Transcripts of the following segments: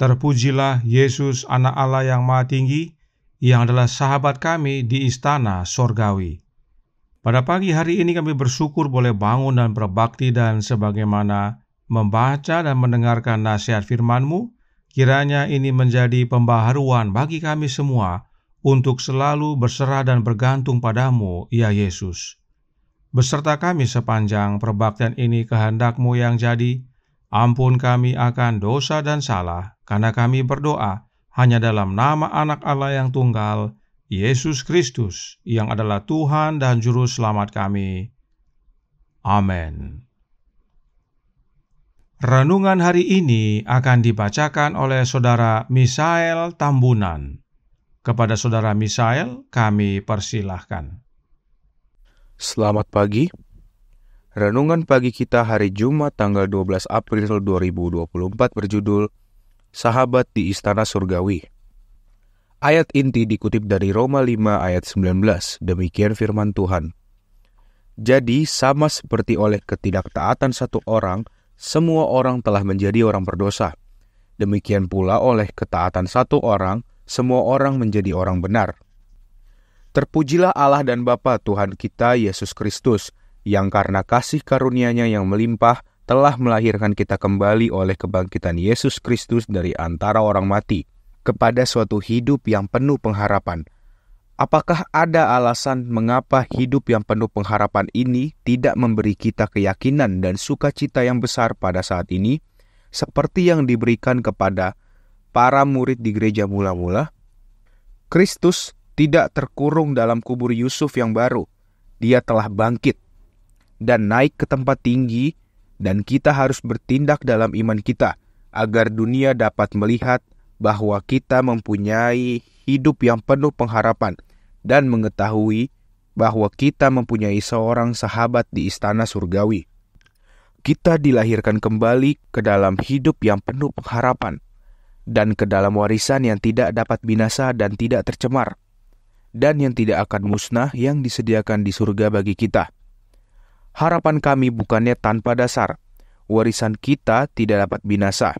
Terpujilah Yesus anak Allah yang maha tinggi, yang adalah sahabat kami di istana sorgawi. Pada pagi hari ini kami bersyukur boleh bangun dan berbakti dan sebagaimana membaca dan mendengarkan nasihat FirmanMu, kiranya ini menjadi pembaharuan bagi kami semua untuk selalu berserah dan bergantung padamu, ya Yesus. Beserta kami sepanjang perbaktian ini kehendakMu yang jadi, Ampun kami akan dosa dan salah, karena kami berdoa hanya dalam nama anak Allah yang tunggal, Yesus Kristus, yang adalah Tuhan dan Juru Selamat kami. Amin. Renungan hari ini akan dibacakan oleh Saudara Misael Tambunan. Kepada Saudara Misael, kami persilahkan. Selamat pagi. Renungan pagi kita hari Jumat tanggal 12 April 2024 berjudul Sahabat di Istana Surgawi. Ayat inti dikutip dari Roma 5 ayat 19, demikian firman Tuhan. Jadi sama seperti oleh ketidaktaatan satu orang, semua orang telah menjadi orang berdosa. Demikian pula oleh ketaatan satu orang, semua orang menjadi orang benar. Terpujilah Allah dan Bapa Tuhan kita Yesus Kristus, yang karena kasih karunia-Nya yang melimpah telah melahirkan kita kembali oleh kebangkitan Yesus Kristus dari antara orang mati kepada suatu hidup yang penuh pengharapan. Apakah ada alasan mengapa hidup yang penuh pengharapan ini tidak memberi kita keyakinan dan sukacita yang besar pada saat ini, seperti yang diberikan kepada para murid di gereja mula-mula? Kristus tidak terkurung dalam kubur Yusuf yang baru. Dia telah bangkit dan naik ke tempat tinggi, dan kita harus bertindak dalam iman kita agar dunia dapat melihat bahwa kita mempunyai hidup yang penuh pengharapan dan mengetahui bahwa kita mempunyai seorang sahabat di istana surgawi. Kita dilahirkan kembali ke dalam hidup yang penuh pengharapan dan ke dalam warisan yang tidak dapat binasa dan tidak tercemar dan yang tidak akan musnah yang disediakan di surga bagi kita harapan kami bukannya tanpa dasar. Warisan kita tidak dapat binasa.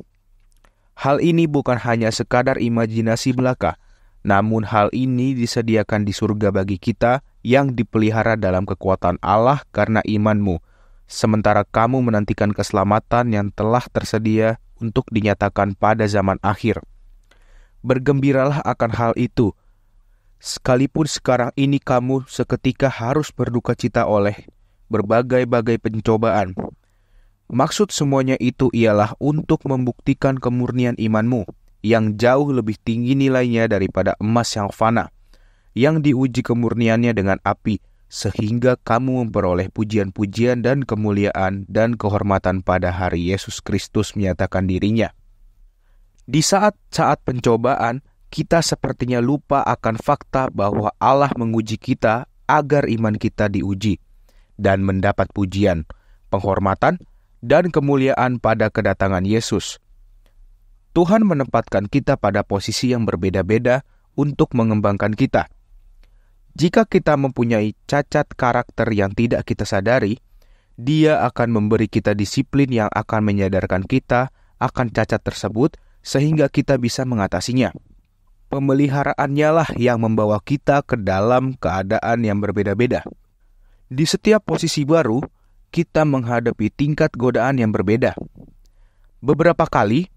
Hal ini bukan hanya sekadar imajinasi belaka, namun hal ini disediakan di surga bagi kita yang dipelihara dalam kekuatan Allah karena imanmu, sementara kamu menantikan keselamatan yang telah tersedia untuk dinyatakan pada zaman akhir. Bergembiralah akan hal itu, sekalipun sekarang ini kamu seketika harus berduka cita oleh berbagai-bagai pencobaan. Maksud semuanya itu ialah untuk membuktikan kemurnian imanmu yang jauh lebih tinggi nilainya daripada emas yang fana, yang diuji kemurniannya dengan api, sehingga kamu memperoleh pujian-pujian dan kemuliaan dan kehormatan pada hari Yesus Kristus menyatakan dirinya. Di saat-saat pencobaan, kita sepertinya lupa akan fakta bahwa Allah menguji kita agar iman kita diuji dan mendapat pujian, penghormatan, dan kemuliaan pada kedatangan Yesus. Tuhan menempatkan kita pada posisi yang berbeda-beda untuk mengembangkan kita. Jika kita mempunyai cacat karakter yang tidak kita sadari, Dia akan memberi kita disiplin yang akan menyadarkan kita akan cacat tersebut, sehingga kita bisa mengatasinya. Pemeliharaannya lah yang membawa kita ke dalam keadaan yang berbeda-beda. Di setiap posisi baru, kita menghadapi tingkat godaan yang berbeda. Beberapa kali,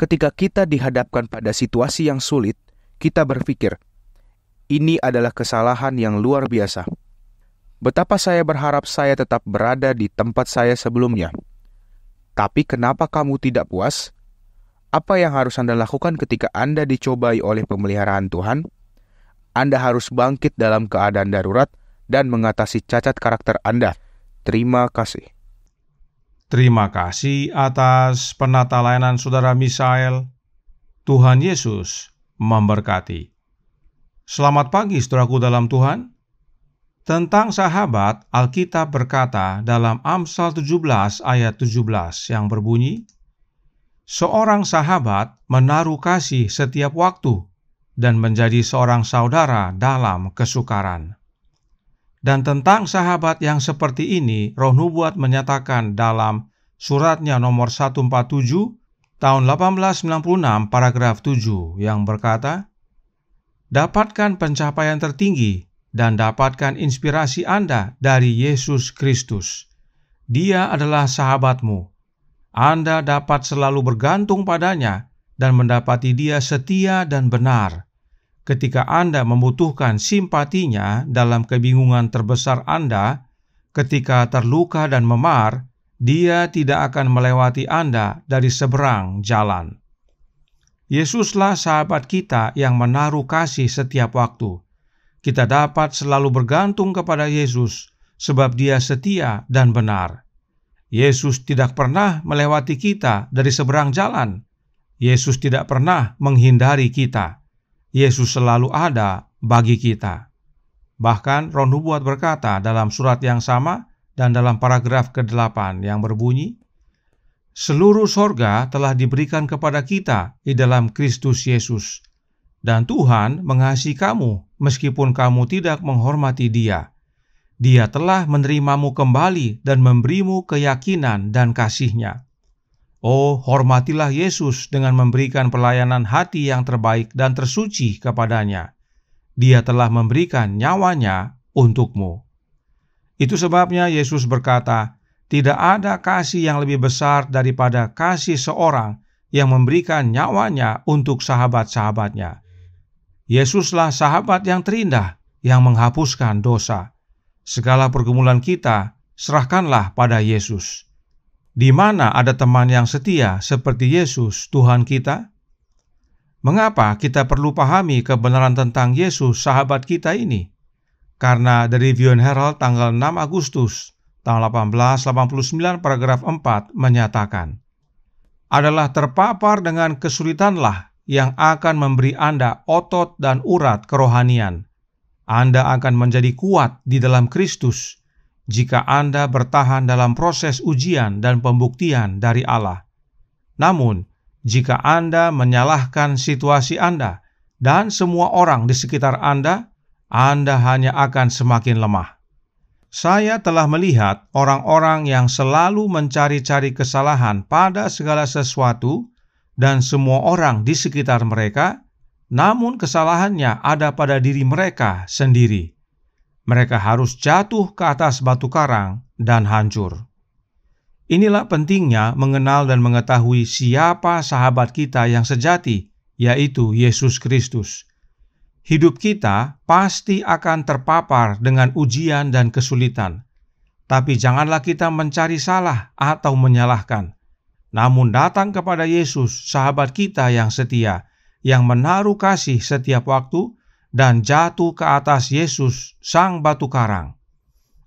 ketika kita dihadapkan pada situasi yang sulit, kita berpikir, "Ini adalah kesalahan yang luar biasa." Betapa saya berharap saya tetap berada di tempat saya sebelumnya. Tapi, kenapa kamu tidak puas? Apa yang harus Anda lakukan ketika Anda dicobai oleh pemeliharaan Tuhan? Anda harus bangkit dalam keadaan darurat dan mengatasi cacat karakter Anda. Terima kasih. Terima kasih atas penata layanan Saudara Misael. Tuhan Yesus memberkati. Selamat pagi saudaraku dalam Tuhan. Tentang sahabat, Alkitab berkata dalam Amsal 17 ayat 17 yang berbunyi, Seorang sahabat menaruh kasih setiap waktu dan menjadi seorang saudara dalam kesukaran. Dan tentang sahabat yang seperti ini, Roh Nubuat menyatakan dalam suratnya nomor 147 tahun 1896 paragraf 7 yang berkata, Dapatkan pencapaian tertinggi dan dapatkan inspirasi Anda dari Yesus Kristus. Dia adalah sahabatmu. Anda dapat selalu bergantung padanya dan mendapati dia setia dan benar ketika Anda membutuhkan simpatinya dalam kebingungan terbesar Anda, ketika terluka dan memar, Dia tidak akan melewati Anda dari seberang jalan. Yesuslah sahabat kita yang menaruh kasih setiap waktu. Kita dapat selalu bergantung kepada Yesus, sebab Dia setia dan benar. Yesus tidak pernah melewati kita dari seberang jalan. Yesus tidak pernah menghindari kita. Yesus selalu ada bagi kita. Bahkan Roh Nubuat berkata dalam surat yang sama dan dalam paragraf ke-8 yang berbunyi, Seluruh sorga telah diberikan kepada kita di dalam Kristus Yesus, dan Tuhan mengasihi kamu meskipun kamu tidak menghormati dia. Dia telah menerimamu kembali dan memberimu keyakinan dan kasihnya. Oh, hormatilah Yesus dengan memberikan pelayanan hati yang terbaik dan tersuci kepadanya. Dia telah memberikan nyawanya untukmu. Itu sebabnya Yesus berkata, "Tidak ada kasih yang lebih besar daripada kasih seorang yang memberikan nyawanya untuk sahabat-sahabatnya." Yesuslah sahabat yang terindah yang menghapuskan dosa. Segala pergumulan kita serahkanlah pada Yesus di mana ada teman yang setia seperti Yesus, Tuhan kita? Mengapa kita perlu pahami kebenaran tentang Yesus, sahabat kita ini? Karena dari Vion Herald tanggal 6 Agustus tahun 1889 paragraf 4 menyatakan, adalah terpapar dengan kesulitanlah yang akan memberi Anda otot dan urat kerohanian. Anda akan menjadi kuat di dalam Kristus jika Anda bertahan dalam proses ujian dan pembuktian dari Allah. Namun, jika Anda menyalahkan situasi Anda dan semua orang di sekitar Anda, Anda hanya akan semakin lemah. Saya telah melihat orang-orang yang selalu mencari-cari kesalahan pada segala sesuatu dan semua orang di sekitar mereka, namun kesalahannya ada pada diri mereka sendiri mereka harus jatuh ke atas batu karang dan hancur. Inilah pentingnya mengenal dan mengetahui siapa sahabat kita yang sejati, yaitu Yesus Kristus. Hidup kita pasti akan terpapar dengan ujian dan kesulitan, tapi janganlah kita mencari salah atau menyalahkan. Namun, datang kepada Yesus, sahabat kita yang setia, yang menaruh kasih setiap waktu, dan jatuh ke atas Yesus, sang batu karang.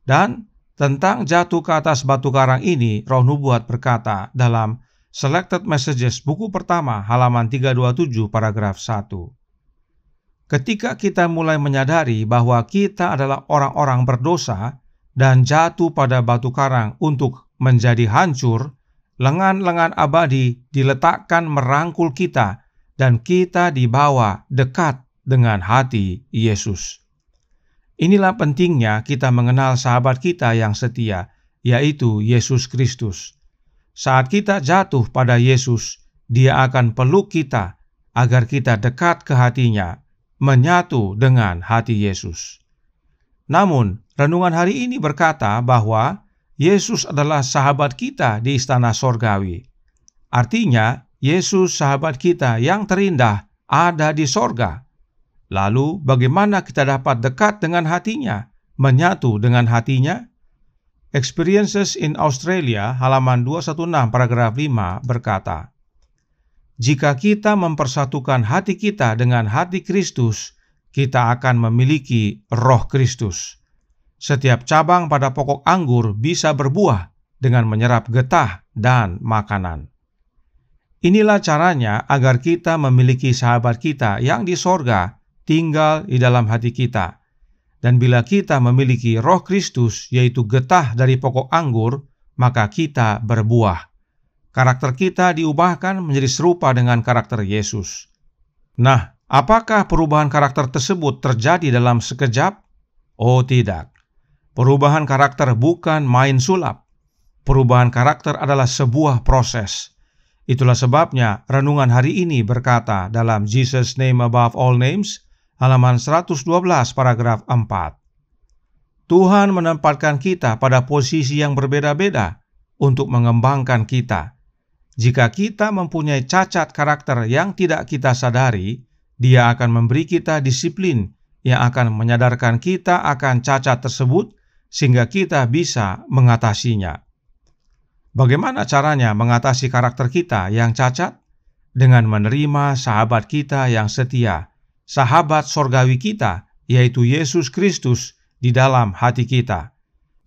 Dan tentang jatuh ke atas batu karang ini, roh nubuat berkata dalam Selected Messages buku pertama halaman 327 paragraf 1. Ketika kita mulai menyadari bahwa kita adalah orang-orang berdosa dan jatuh pada batu karang untuk menjadi hancur, lengan-lengan abadi diletakkan merangkul kita dan kita dibawa dekat dengan hati Yesus. Inilah pentingnya kita mengenal sahabat kita yang setia, yaitu Yesus Kristus. Saat kita jatuh pada Yesus, Dia akan peluk kita agar kita dekat ke hatinya, menyatu dengan hati Yesus. Namun, renungan hari ini berkata bahwa Yesus adalah sahabat kita di istana sorgawi. Artinya, Yesus, sahabat kita yang terindah, ada di sorga. Lalu, bagaimana kita dapat dekat dengan hatinya, menyatu dengan hatinya? Experiences in Australia, halaman 216, paragraf 5, berkata, Jika kita mempersatukan hati kita dengan hati Kristus, kita akan memiliki roh Kristus. Setiap cabang pada pokok anggur bisa berbuah dengan menyerap getah dan makanan. Inilah caranya agar kita memiliki sahabat kita yang di sorga, tinggal di dalam hati kita. Dan bila kita memiliki roh Kristus, yaitu getah dari pokok anggur, maka kita berbuah. Karakter kita diubahkan menjadi serupa dengan karakter Yesus. Nah, apakah perubahan karakter tersebut terjadi dalam sekejap? Oh tidak. Perubahan karakter bukan main sulap. Perubahan karakter adalah sebuah proses. Itulah sebabnya renungan hari ini berkata dalam Jesus name above all names, halaman 112 paragraf 4. Tuhan menempatkan kita pada posisi yang berbeda-beda untuk mengembangkan kita. Jika kita mempunyai cacat karakter yang tidak kita sadari, Dia akan memberi kita disiplin yang akan menyadarkan kita akan cacat tersebut sehingga kita bisa mengatasinya. Bagaimana caranya mengatasi karakter kita yang cacat? Dengan menerima sahabat kita yang setia, sahabat sorgawi kita, yaitu Yesus Kristus, di dalam hati kita.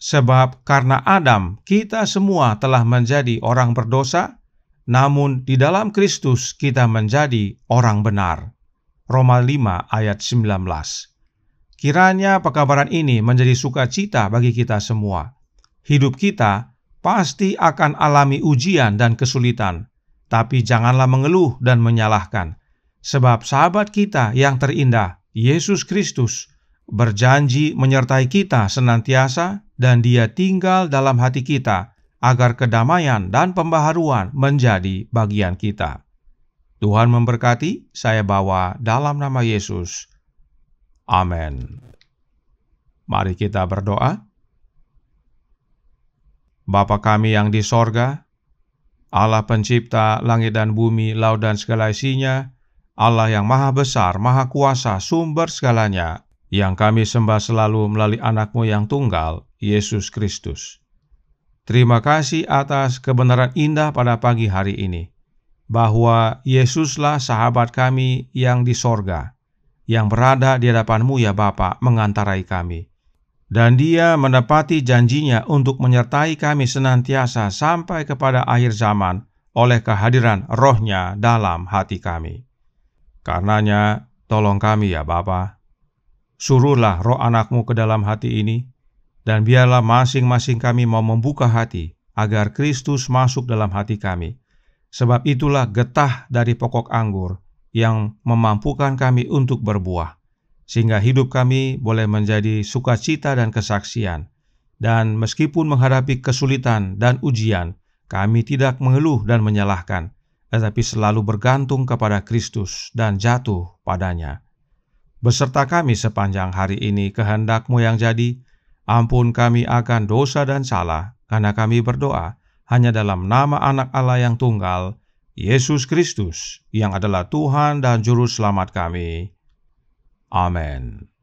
Sebab karena Adam, kita semua telah menjadi orang berdosa, namun di dalam Kristus kita menjadi orang benar. Roma 5 ayat 19 Kiranya pekabaran ini menjadi sukacita bagi kita semua. Hidup kita pasti akan alami ujian dan kesulitan, tapi janganlah mengeluh dan menyalahkan, sebab sahabat kita yang terindah, Yesus Kristus, berjanji menyertai kita senantiasa dan dia tinggal dalam hati kita agar kedamaian dan pembaharuan menjadi bagian kita. Tuhan memberkati, saya bawa dalam nama Yesus. Amin. Mari kita berdoa. Bapa kami yang di sorga, Allah pencipta langit dan bumi, laut dan segala isinya, Allah yang maha besar, maha kuasa, sumber segalanya, yang kami sembah selalu melalui anakmu yang tunggal, Yesus Kristus. Terima kasih atas kebenaran indah pada pagi hari ini, bahwa Yesuslah sahabat kami yang di sorga, yang berada di hadapanmu ya Bapa mengantarai kami. Dan dia menepati janjinya untuk menyertai kami senantiasa sampai kepada akhir zaman oleh kehadiran rohnya dalam hati kami. Karenanya, tolong kami ya Bapa. Suruhlah roh anakmu ke dalam hati ini, dan biarlah masing-masing kami mau membuka hati, agar Kristus masuk dalam hati kami. Sebab itulah getah dari pokok anggur yang memampukan kami untuk berbuah, sehingga hidup kami boleh menjadi sukacita dan kesaksian. Dan meskipun menghadapi kesulitan dan ujian, kami tidak mengeluh dan menyalahkan, tetapi selalu bergantung kepada Kristus dan jatuh padanya. Beserta kami sepanjang hari ini kehendakmu yang jadi, ampun kami akan dosa dan salah, karena kami berdoa hanya dalam nama anak Allah yang tunggal, Yesus Kristus, yang adalah Tuhan dan Juru Selamat kami. Amin.